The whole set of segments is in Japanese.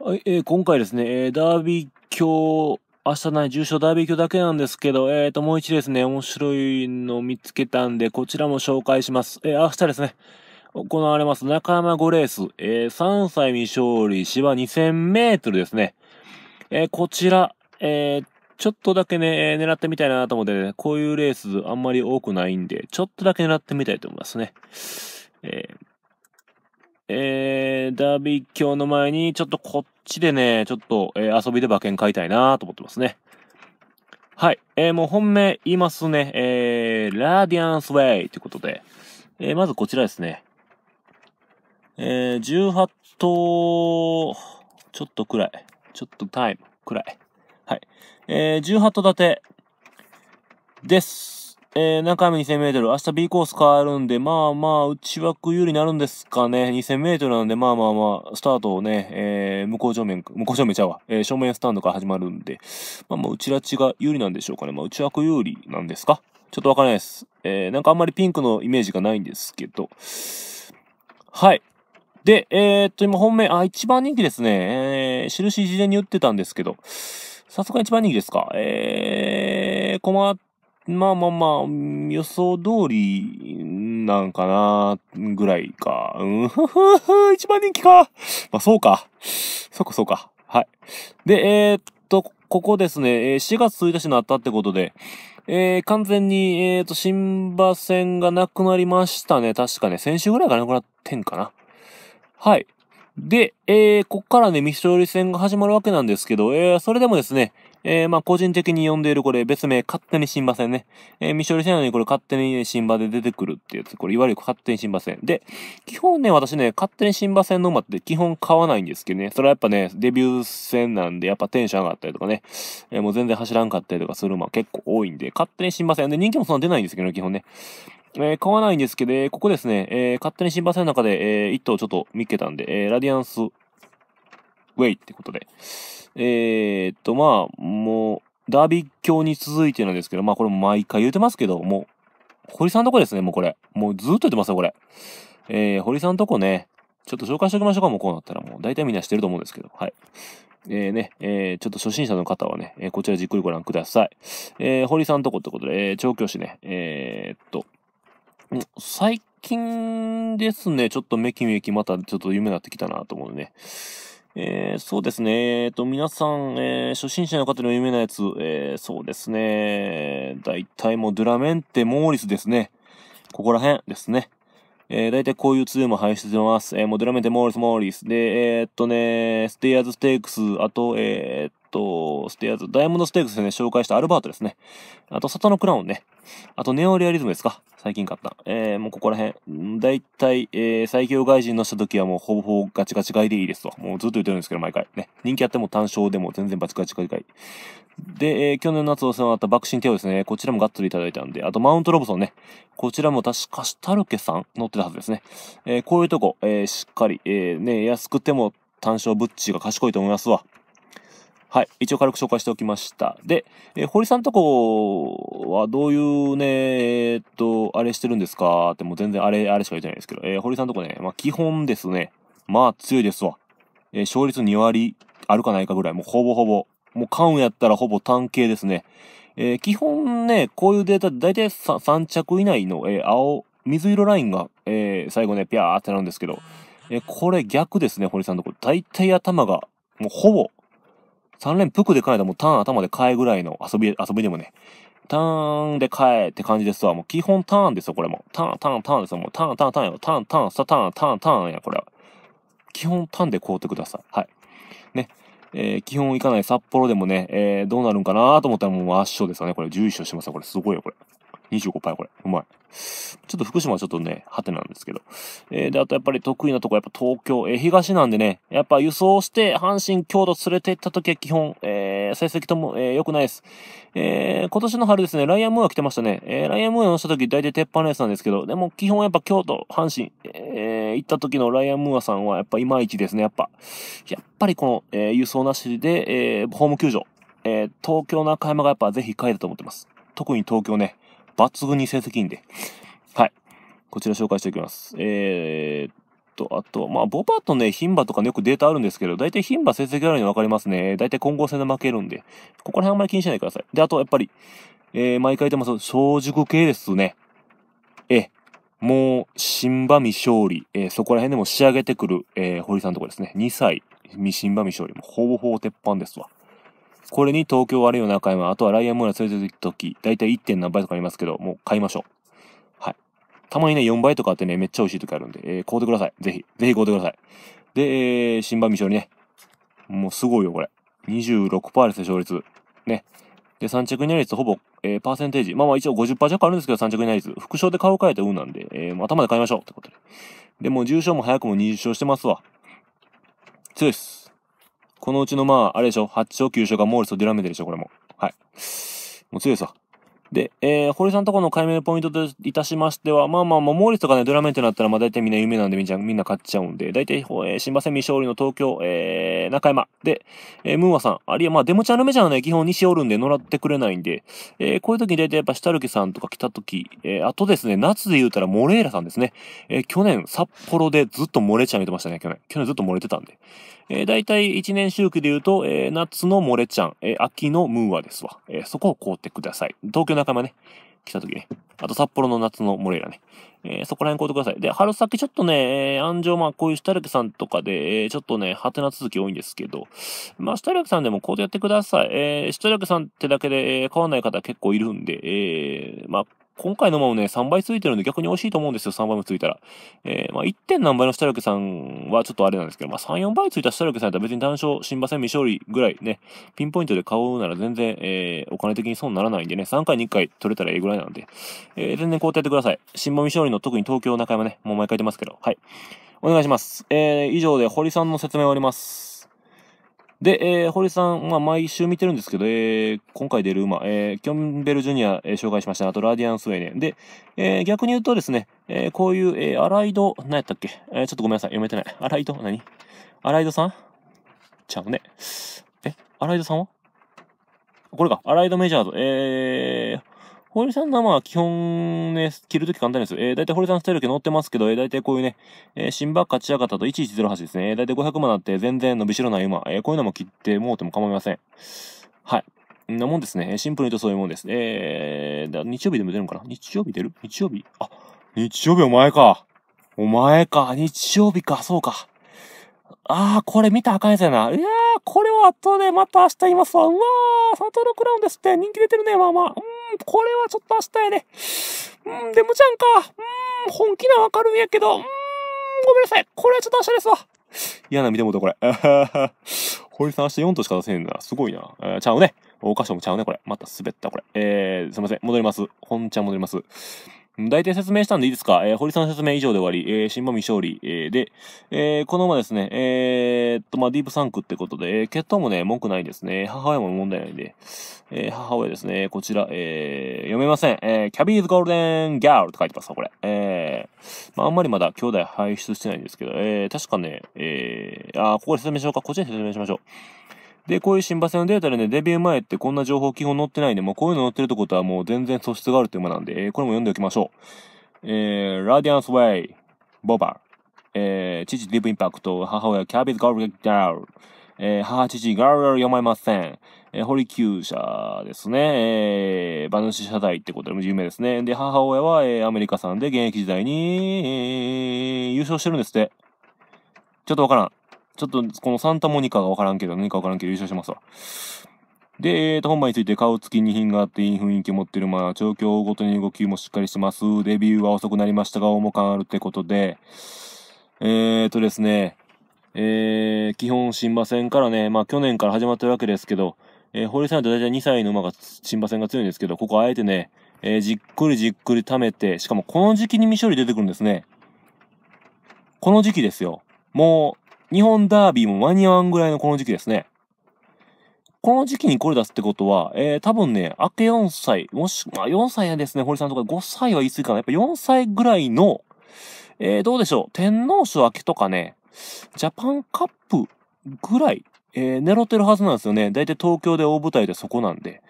はい、えー、今回ですね、えー、ダービー卿、明日ない重症ダービー卿だけなんですけど、えーと、もう一ですね、面白いのを見つけたんで、こちらも紹介します。えー、明日ですね、行われます中山5レース、えー、3歳未勝利、芝2000メートルですね。えー、こちら、えー、ちょっとだけね、えー、狙ってみたいなと思ってね、こういうレースあんまり多くないんで、ちょっとだけ狙ってみたいと思いますね。えーえー、ダービー卿の前に、ちょっとこっちでね、ちょっと、えー、遊びで馬券買いたいなと思ってますね。はい。えー、もう本命言いますね。えー、ラーディアンスウェイということで、えー、まずこちらですね。えー、18頭、ちょっと暗い。ちょっとタイム、暗い。はい。えー、18頭立て、です。えー、中身 2000m、明日 B コース変わるんで、まあまあ、内枠有利になるんですかね。2000m なんで、まあまあまあ、スタートをね、えー、向こう正面、向こう正面ちゃうわ、えー、正面スタンドから始まるんで、まあまあ、内ラチが有利なんでしょうかね。まあ、内枠有利なんですかちょっとわからないです。えー、なんかあんまりピンクのイメージがないんですけど。はい。で、えー、っと、今本命、あ、一番人気ですね。えー、印事前に打ってたんですけど、さすが一番人気ですか。えー、困っまあまあまあ、予想通りなんかな、ぐらいか。うん、ふふふ、一番人気か。まあそうか。そっかそうか。はい。で、えー、っと、ここですね、え4月1日になったってことで、えー、完全に、えー、っと、新馬戦がなくなりましたね。確かね、先週ぐらいがなくなってんかな。はい。で、えー、こっからね、未勝利戦が始まるわけなんですけど、えー、それでもですね、えー、まあ、個人的に呼んでいるこれ、別名、勝手に新馬戦ね。えー、未処理しないのにこれ、勝手に新馬で出てくるってやつ。これ、いわゆる勝手に新馬戦。で、基本ね、私ね、勝手に新馬戦の馬って基本買わないんですけどね。それはやっぱね、デビュー戦なんで、やっぱテンション上がったりとかね。えー、もう全然走らんかったりとかする馬結構多いんで、勝手に新馬戦。で、人気もそんな出ないんですけどね、基本ね。えー、買わないんですけど、ここですね、えー、勝手に新馬戦の中で、えー、1頭ちょっと見っけたんで、えー、ラディアンスウェイってことで。えー、っと、まあ、もう、ダービー卿に続いてなんですけど、まあこれ毎回言うてますけど、もう、堀さんとこですね、もうこれ。もうずっと言ってますよ、これ。えー、堀さんとこね、ちょっと紹介しておきましょうか、もうこうなったらもう。大体みんなしてると思うんですけど、はい。えー、ね、えー、ちょっと初心者の方はね、えー、こちらじっくりご覧ください。えー、堀さんとこってことで、えー、調教師ね、えー、っと、最近ですね、ちょっとめきめきまたちょっと夢になってきたなと思うね。えー、そうですね。えっ、ー、と、皆さん、えー、初心者の方の有名なやつ、えー、そうですね。大体もうドラメンテ、モーリスですね。ここら辺ですね。えー、大体こういうツーも配信してます。えー、モデラメンテ、モーリス、モーリス。で、えー、っとね、ステイアーズステークス、あと、えー、と、ステアーズ、ダイヤモンドステークスでね、紹介したアルバートですね。あと、里のクラウンね。あと、ネオレアリズムですか最近買った。えー、もうここら辺。だいたい、えー、最強外人のした時はもうほぼほぼガチガチ買いでいいですと。もうずっと言ってるんですけど、毎回。ね。人気あっても単勝でも全然バチガチ買い買い。で、えー、去年の夏お世話になった爆心帝オですね。こちらもガッツリいただいたんで。あと、マウントロボソンね。こちらも確かしたるけさん乗ってたはずですね。えー、こういうとこ、えー、しっかり、えー、ね、安くても単勝ブッチが賢いと思いますわ。はい。一応軽く紹介しておきました。で、えー、堀さんとこはどういうね、えー、っと、あれしてるんですかって、もう全然あれ、あれしか言ってないですけど、えー、堀さんとこね、まあ基本ですね、まあ強いですわ。え勝率2割あるかないかぐらい、もうほぼほぼ、もう関羽やったらほぼ単形ですね。え基本ね、こういうデータ、だいたい 3, 3着以内の、え青、水色ラインが、え最後ね、ピャーってなるんですけど、えこれ逆ですね、堀さんとこ。だいたい頭が、もうほぼ、3連服で変えたもうターン頭で変えぐらいの遊び、遊びでもね、ターンで変えって感じですわ。もう基本ターンですよ、これも。ターン、ターン、ターンですよ。もうターン、ターン、ターンよ。ターン、ターン、スタターン、ターン、ターンや、これは。基本ターンで買うてください。はい。ね。えー、基本行かない札幌でもね、えー、どうなるんかなと思ったらもう圧勝ですよね。これ11勝してますよ。これすごいよ、これ。25倍これ。うまい。ちょっと福島はちょっとね、ハてなんですけど。えー、で、あとやっぱり得意なとこやっぱ東京、えー、東なんでね、やっぱ輸送して阪神、京都連れて行った時は基本、えー、成績とも、えー、良くないです。えー、今年の春ですね、ライアン・ムーア来てましたね。えー、ライアン・ムーア乗した時大体鉄板レースなんですけど、でも基本やっぱ京都、阪神、えー、行った時のライアン・ムーアさんはやっぱいまいちですね、やっぱ。やっぱりこの、えー、輸送なしで、えー、ホーム球場、えー、東京中山がやっぱぜひ帰ると思ってます。特に東京ね。抜群に成績いいんで、はい。こちら紹介しておきます。えー、っと、あと、まあ、ボバとね、牝馬とかね、よくデータあるんですけど、大体牝馬成績あるの分かりますね。大体混合戦で負けるんで、ここら辺あんまり気にしないでください。で、あと、やっぱり、えー、毎回言ってます、小熟系ですね。え、もう、新馬未勝利、えー、そこら辺でも仕上げてくる、えー、堀さんのとこですね。2歳、新馬未勝利、もうほぼほぼ鉄板ですわ。これに東京悪いよ中山、あとはライアン・村ー連れてるとき、だいたい 1. 何倍とかありますけど、もう買いましょう。はい。たまにね、4倍とかあってね、めっちゃ美味しいときあるんで、えー、買うてください。ぜひ、ぜひ買うてください。で、えー、新版未勝利ね。もうすごいよ、これ。26%ですね、勝率。ね。で、3着になり率ほぼ、えー、パーセンテージ。まあまあ一応50%弱あるんですけど、3着になり率。副賞で買うかえて運なんで、えー、頭で買いましょうってことで。で、もう重賞も早くも20勝してますわ。強いっす。このうちのまあ、あれでしょ ?8 勝、9勝がモールスとディラメででしょこれも。はい。もう強いさ。で、えー、堀さんとこの解明ポイントといたしましては、まあまあ、モーリスとかね、ドラメンってなったら、まあ大体みんな有名なんで、みんな、みんな買っちゃうんで、大体、えー、新馬戦未勝利の東京、えー、中山。で、えー、ムーアさん。あるいは、まあ、デモちゃんのメジャーはね、基本西おるんで乗らってくれないんで、えー、こういう時に大体やっぱ、下るきさんとか来た時、えー、あとですね、夏で言うたら、モレーラさんですね。えー、去年、札幌でずっとモレちゃん言ってましたね、去年。去年ずっとモレてたんで。えー、大体一年周期で言うと、えー、夏のモレちゃん、えー、秋のムーアですわ。えー、そこを買うてください。東京仲間ね、来た時ね。あと、札幌の夏のモレイラね。えー、そこら辺買うてください。で、春先ちょっとね、えー、安城、まあ、こういう下力さんとかで、えー、ちょっとね、ハテナ続き多いんですけど、まあ、下クさんでもこうてやってください。えー、ルクさんってだけで、えー、買わない方結構いるんで、えー、まあ、今回のもね、3倍ついてるんで逆に美味しいと思うんですよ、3倍もついたら。えー、まあ、1. 点何倍の設力さんはちょっとあれなんですけど、まあ、3、4倍ついた設力さんやったら別に単勝、新馬戦未勝利ぐらいね、ピンポイントで買うなら全然、えー、お金的に損ならないんでね、3回に1回取れたらええぐらいなんで、えー、全然こうやってください。新馬未勝利の特に東京中山ね、もう毎回出ますけど、はい。お願いします。えー、以上で堀さんの説明終わります。で、えー、堀さん、まあ、毎週見てるんですけど、えー、今回出る馬、えー、キョンベルジュニア、えー、紹介しました。あと、ラディアンスウェーデン。で、えー、逆に言うとですね、えー、こういう、えー、アライド、何やったっけえー、ちょっとごめんなさい。読めてない。アライド何アライドさんちゃうね。え、アライドさんはこれか。アライドメジャード。えー、堀さんのまあ基本ね、着るとき簡単です。えー、だいたい堀さんスタイル系乗ってますけど、えー、だいたいこういうね、えー、新バッカチアっタと1108ですね。えー、だいたい500万あって全然伸びしろない馬。えー、こういうのも切ってもうても構いません。はい。んなもんですね。シンプルに言うとそういうもんです。えー、だ日曜日でも出るのかな日曜日出る日曜日あ、日曜日お前か。お前か。日曜日か。そうか。あこれ見たあかんやつやな。いやー、これは後でまた明日言いますわ。うわー、サトルクラウンですって人気出てるね、まあまあ。これはちょっと明日やね。うん、でもちゃんか。うん、本気なわかるんやけど、うん、ごめんなさい。これはちょっと明日ですわ。嫌な見てもとこれ。堀さん明日4としか出せへんな。すごいな。えー、ちゃうね。大箇所もちゃうね、これ。また滑った、これ。えー、すいません。戻ります。本ちゃん戻ります。大体説明したんでいいですか、えー、堀さんの説明以上で終わり、えー、新馬み勝利、えー、で、えー、このままですね、えー、っと、まあ、ディープサンクってことで、えー、血統もね、文句ないですね。母親も問題ないんで、えー、母親ですね、こちら、えー、読めません。えー、キャビーズゴールデンギャールって書いてますわ、これ。えー、まあ、あんまりまだ兄弟排出してないんですけど、えー、確かね、えー、あ、ここで説明しようか。こっちで説明しましょう。で、こういう新馬戦のデータでね、デビュー前ってこんな情報基本載ってないんで、もうこういうの載ってるってことはもう全然素質があるって馬なんで、えー、これも読んでおきましょう。えー、ラディアンスウェイ、ボバ、えー、父ディープインパクト、母親キャビズガルダウル、えー、母父ガルガル読まれません。えー、堀旧社ですね。えー、馬主謝罪ってことでも有名ですね。で、母親は、えー、アメリカさんで現役時代に、えー、優勝してるんですって。ちょっとわからん。ちょっとこのサンタモニカがわからんけど、何かわからんけど優勝しますわ。で、えーと、本番について顔つきに品があっていい雰囲気持ってるまあ、調教ごとに動きもしっかりしてます。デビューは遅くなりましたが、重感あるってことで、えーとですね、えー、基本新馬戦からね、まあ去年から始まってるわけですけど、えー、堀さんと大体2歳の馬が新馬戦が強いんですけど、ここあえてね、えー、じっくりじっくり溜めて、しかもこの時期に未処理出てくるんですね。この時期ですよ。もう、日本ダービーも間に合わんぐらいのこの時期ですね。この時期にこれ出すってことは、えー、多分ね、明け4歳、もし、まあ4歳やですね、堀さんとか5歳は言い過ぎかな。やっぱ4歳ぐらいの、えー、どうでしょう、天皇賞明けとかね、ジャパンカップぐらい、えー、狙ってるはずなんですよね。だいたい東京で大舞台でそこなんで。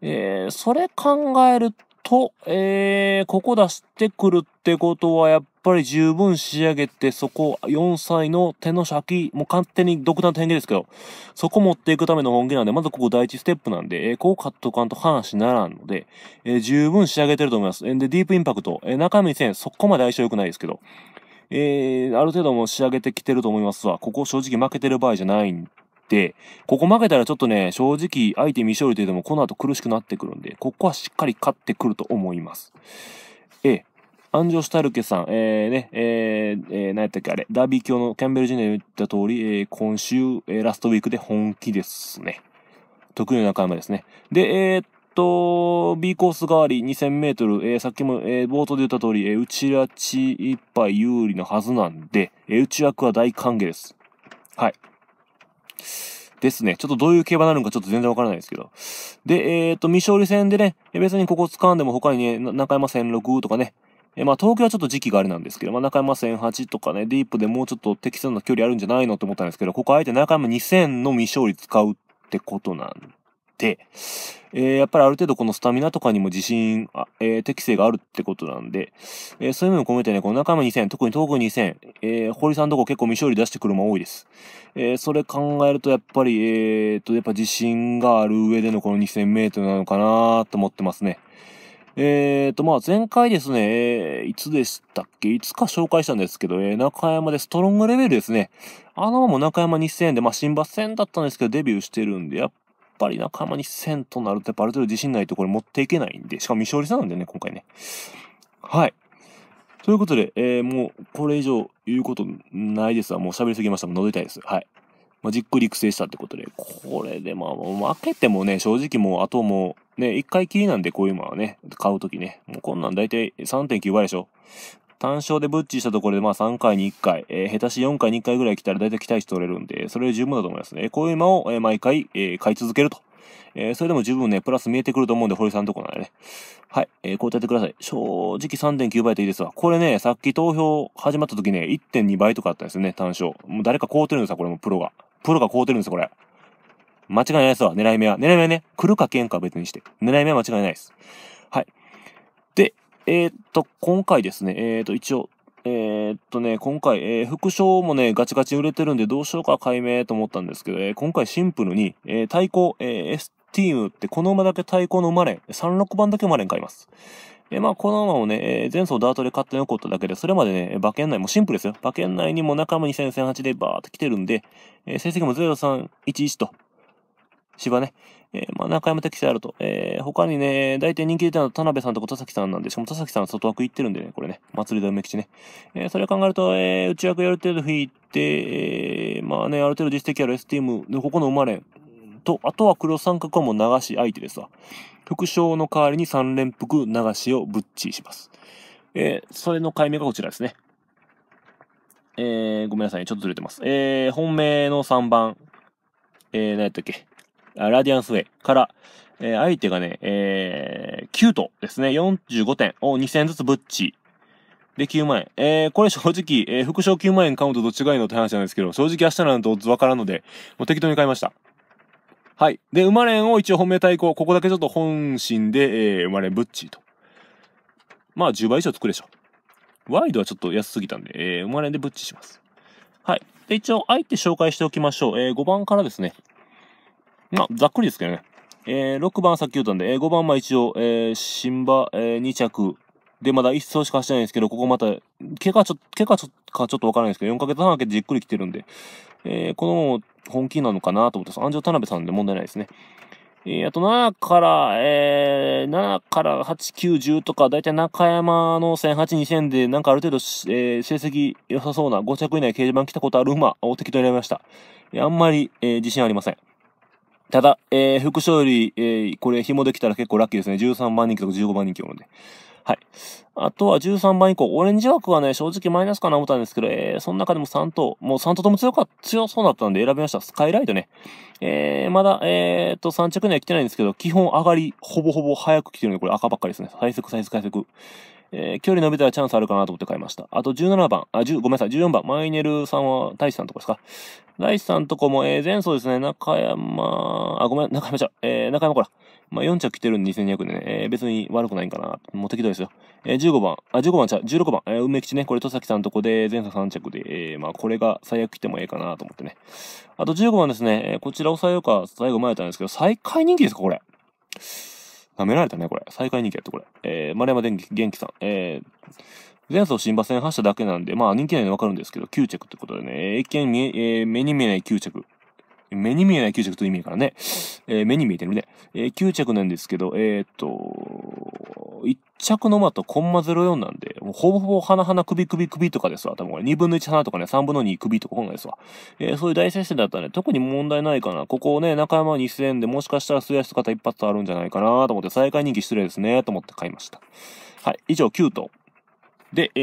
えー、それ考えると、えー、ここ出してくるってことは、やっぱり十分仕上げて、そこ、4歳の手の先、もう勝手に独断と変形ですけど、そこ持っていくための本気なんで、まずここ第一ステップなんで、えー、こう買っとかんと話ならんので、えー、十分仕上げてると思います。んで、ディープインパクト、えー、中身線、そこまで相性良くないですけど、えー、ある程度も仕上げてきてると思いますわ。ここ正直負けてる場合じゃないんで、ここ負けたらちょっとね、正直相手未勝利といってもこの後苦しくなってくるんで、ここはしっかり勝ってくると思います。えーアンジョシュタルケさん、えー、ね、えー、えー、何やったっけあれ、ダービー教のキャンベルジュネア言った通り、えー、今週、えー、ラストウィークで本気ですね。得意中山ですね。で、えー、っと、B コース代わり2000メートル、えさっきも、えー、冒頭で言った通り、えー、内いっ一杯有利のはずなんで、えー、内枠は大歓迎です。はい。ですね。ちょっとどういう競馬になるのかちょっと全然わからないですけど。で、えー、っと、未勝利戦でね、別にここ掴んでも他にね、中山戦6とかね、えまあ、東京はちょっと時期があれなんですけど、まあ、中山1008とかね、ディープでもうちょっと適切な距離あるんじゃないのと思ったんですけど、ここあえて中山2000の未勝利使うってことなんで、えー、やっぱりある程度このスタミナとかにも自信、あえー、適性があるってことなんで、えー、そういうのを込めてね、この中山2000、特に東北2000、えー、堀さんとこ結構未勝利出してくる馬多いです。えー、それ考えるとやっぱり、えー、っと、やっぱ自信がある上でのこの2000メートルなのかなと思ってますね。えっ、ー、と、まあ、前回ですね、えー、いつでしたっけいつか紹介したんですけど、えー、中山でストロングレベルですね。あのまま中山2000で、まあ、新馬戦だったんですけど、デビューしてるんで、やっぱり中山2000となると、やっぱある程度自信ないとこれ持っていけないんで、しかも未勝利差なんでね、今回ね。はい。ということで、えー、もう、これ以上言うことないですわ。もう喋りすぎました。もうたいです。はい。まあ、じっくり育成したってことで、これでまあ、もう負けてもね、正直もう、あともう、ね、一回きりなんで、こういう馬はね、買うときね、もうこんなん大体3.9倍でしょ。単勝でブッチしたところで、まあ3回に1回、えー、下手し4回に1回ぐらい来たら大体期待しておれるんで、それで十分だと思いますね。こういう馬を、えー、毎回、えー、買い続けるとえー、それでも十分ね、プラス見えてくると思うんで、堀さんのとこならでね。はい、えー、こうやってください。正直3.9倍といいですわ。これね、さっき投票始まった時ね、1.2倍とかあったんですよね、単勝。もう誰か凍ってるんですよ、これもプロが。プロが凍ってるんですよ、これ。間違いないですわ、狙い目は。狙い目はね、来るか剣か別にして。狙い目は間違いないです。はい。で、えー、っと、今回ですね、えー、っと、一応、えー、っとね、今回、えー、副賞もね、ガチガチ売れてるんでどうしようか解明と思ったんですけど、えー、今回シンプルに、えー、対抗、えー、S ティームってこの馬だけ対抗の馬連、36番だけ馬連買います。えー、まあ、この馬をね、えー、前走ダートで買って残っただけで、それまでね、馬券内もシンプルですよ。馬券内にも仲間に1008でバーって来てるんで、えー、成績も0311と、芝ね、えまあ、中山適正あると。えー、他にね、大体人気出たのは田辺さんと田崎さんなんで、しかも田崎さん外枠行ってるんでね、これね、祭りで梅吉ね。えー、それを考えると、えー、内枠やる程度引いて、えー、まあね、ある程度実績ある S t ームで、ここの生まれん。と、あとは黒三角はもう流し相手ですわ。副賞の代わりに三連服流しをぶっちします。えー、それの解明がこちらですね。えー、ごめんなさい、ちょっとずれてます。えー、本命の3番、えー、何やったっけラディアンスウェイから、えー、相手がね、えー、キュートですね。45点を2円ずつぶっち。で、9万円。えー、これ正直、えー、副賞9万円買うとどっちがいいのって話なんですけど、正直明日なんてオッズわからんので、もう適当に買いました。はい。で、馬連を一応本命対抗。ここだけちょっと本心で、えー、馬連ぶっちと。まあ、10倍以上つくでしょ。ワイドはちょっと安すぎたんで、えー、馬連でぶっちします。はい。で、一応、相手紹介しておきましょう。えー、5番からですね。まあ、ざっくりですけどね。えー、6番さっき言ったんで、えー、5番まあ一応、えー、新馬、えー、2着。で、まだ1走しか走ってないんですけど、ここまた、怪我ちょ、怪我ちょ、っかちょっとわからないですけど、4ヶ月半明けじっくり来てるんで、えー、この本気なのかなと思って、安城田辺さんで問題ないですね。えー、あと7から、えー、7から8、9、10とか、だいたい中山の1008、2000で、なんかある程度、えー、成績良さそうな5着以内掲示板来たことある馬を適当に選びました。えー、あんまり、えー、自信ありません。ただ、えー、副勝り、えー、これ紐できたら結構ラッキーですね。13番人気とか15番人気なので。はい。あとは13番以降、オレンジ枠はね、正直マイナスかな思ったんですけど、えー、その中でも3頭、もう3頭とも強か、強そうだったんで選びました。スカイライトね。えー、まだ、えー、と、3着には来てないんですけど、基本上がり、ほぼほぼ早く来てるんで、これ赤ばっかりですね。最速、最速、最速。えー、距離伸びたらチャンスあるかなと思って買いました。あと17番、あ、10、ごめんなさい、14番、マイネルさんは大志さんとこですか大志さんとこも、えー、前走ですね、中山、あ、ごめん、中山ちゃん、えー、中山こら。まあ、4着来てるんで2200でね、えー、別に悪くないんかな。もう適当ですよ。えー、15番、あ、15番ちゃう、16番、えー、梅吉ね、これ戸崎さんとこで、前走3着で、えー、まあ、これが最悪来てもええかなと思ってね。あと15番ですね、えー、こちら抑えようか、最後前やったんですけど、最下位人気ですか、これ。舐められたね、これ。再開人気やって、これ。えー、丸山電気元気さん。えー、前走新馬戦発車だけなんで、まあ人気ないのわかるんですけど、9着ってことでね、一見見え、えー、目に見えない9着。目に見えない9着という意味からね、えー、目に見えてるね。えー、9着なんですけど、えー、っと、1着の馬とコンマ04なんで、もうほぼほぼ鼻鼻首首首とかですわ。多分これ2分の1花とかね、3分の2首とか本来ですわ。えー、そういう大接戦だったらね、特に問題ないかな。ここをね、中山2000でもしかしたら末足と方一発あるんじゃないかなと思って、最下位人気失礼ですね、と思って買いました。はい、以上9頭。で、え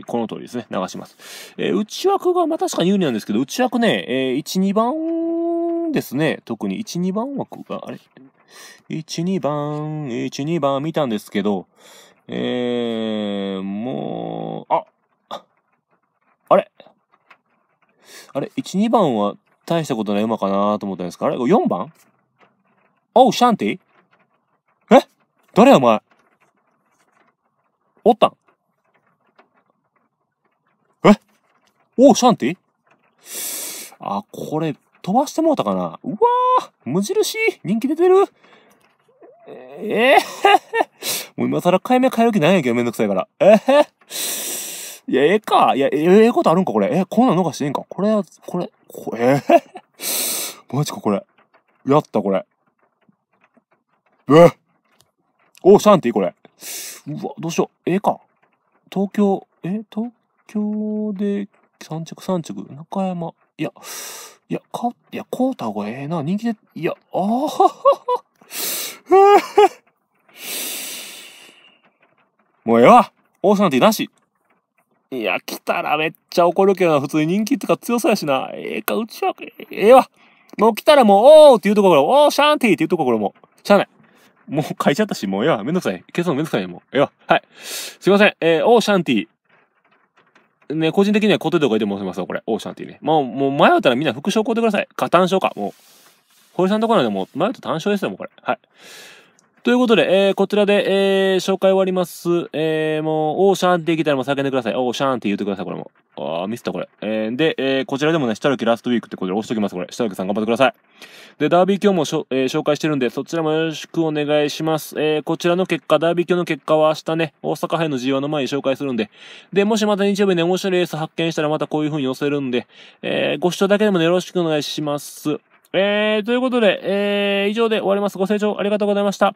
ー、この通りですね、流します。えー、内枠が、まあ、確かに有利なんですけど、内枠ね、えー、1、2番ですね、特に1、2番枠が、あれ ?1、2番、1、2番見たんですけど、えー、もう、あ、あれあれ ?1、2番は大したことない馬かなと思ったんですかあれ ?4 番おう、シャンティえ誰やお前おったんおお、シャンティあ、これ、飛ばしてもうたかなうわー無印人気出てるええー、もう今更買い目買える気ないやけどめんどくさいから。ええー、いや、ええー、か。いや、ええことあるんかこれ。えこんなん逃してんかこれ、これ、これ、えー、マジかこれ。やったこれ。えお、シャンティこれ。うわ、どうしよう。ええか。東京、え東京で三着三着、中山。いや、いや、か、いや、こうた方がええな。人気で、いや、ああ、もうええわャンティーなしいや、来たらめっちゃ怒るけどな。普通に人気ってか強そうやしな。ええか、うちは、ええわ。もう来たらもう、おーっていうところおーシャンティーっていうところもしゃあない。もう書いちゃったし、もうええわ。めんどくさい。消すのめんどくさいもうええわ。はい。すいません。えー、おーシャンティー。ね、個人的には固定とかいいと思いますよ、これ。オーシャンっていうね。もう、もう迷ったらみんな副賞買うてください。か、単賞か。もう。堀さんのとこなんでもう迷うと単勝ですよ、もうこれ。はい。ということで、えー、こちらで、えー、紹介終わります。えー、もう、オーシャンって言きたらもう叫んでください。オーシャンって言ってください、これも。あー、ミスった、これ。えー、で、えー、こちらでもね、下るきラストウィークってことで押しときます、これ。下るきさん頑張ってください。で、ダービー今日もしょ、えー、紹介してるんで、そちらもよろしくお願いします。えー、こちらの結果、ダービー今日の結果は明日ね、大阪杯の G1 の前に紹介するんで、で、もしまた日曜日ね、面白いレース発見したらまたこういう風に寄せるんで、えー、ご視聴だけでもね、よろしくお願いします。えー、ということで、えー、以上で終わります。ご清聴ありがとうございました。